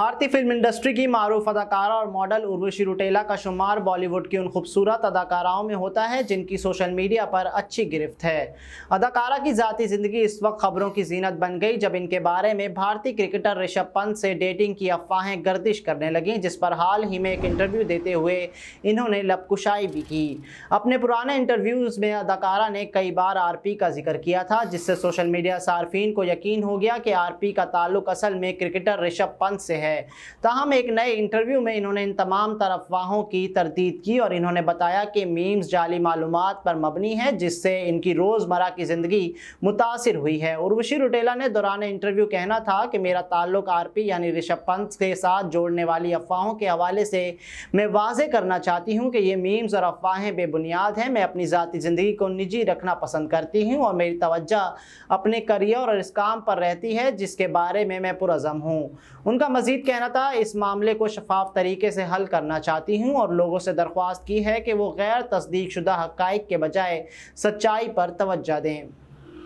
भारतीय film industry की मारूफ अदाकारा और मॉडल उर्वशी रुटेला का शुमार बॉलीवुड की उन खूबसूरत अदाकाराओं में होता है जिनकी सोशल मीडिया पर अच्छी गिरफ्त है अदाकारा की ज़ाती ज़िंदगी इस वक्त खबरों की जीनत बन गई जब इनके बारे में भारतीय क्रिकेटर ऋषभ पंत से डेटिंग की अफवाहें गर्दिश करने लगें जिस पर हाल ही में एक इंटरव्यू देते हुए इन्होंने लपकुशाई भी की अपने पुराने इंटरव्यूज़ में अदाकारा ने कई बार आर का जिक्र किया था जिससे सोशल मीडिया सार्फिन को यकीन हो गया कि आर का ताल्लुक असल में क्रिकेटर ऋषभ पंत से है है तहम तो एक नए इंटरव्यू में इन्होंने इन तमाम तरफवाहों की तरदीद की और इन्होंने बताया कि मीम्स जाली मालूम पर मबनी है जिससे इनकी रोज़मर्रा की ज़िंदगी मुतासर हुई है उर्वशी रुटेला ने दौरान इंटरव्यू कहना था कि मेरा ताल्लुक आरपी यानी ऋषभ पंत के साथ जोड़ने वाली अफवाहों के हवाले से मैं वाजे करना चाहती हूँ कि ये मीम्स और अफवाहें बेबुनियाद हैं मैं अपनी ज़ाती ज़िंदगी को निजी रखना पसंद करती हूँ और मेरी तवज्जह अपने करियर और इस काम पर रहती है जिसके बारे में मैं पुरज़म हूँ उनका मजीद कहना था इस मामले को शफाफ तरीके से हल करना चाहती हूँ और लोगों से दरख्वास्त की है कि वो गैर तस्दीक शुदा हक़ के बजाय सच्चाई पर तोज्जा दें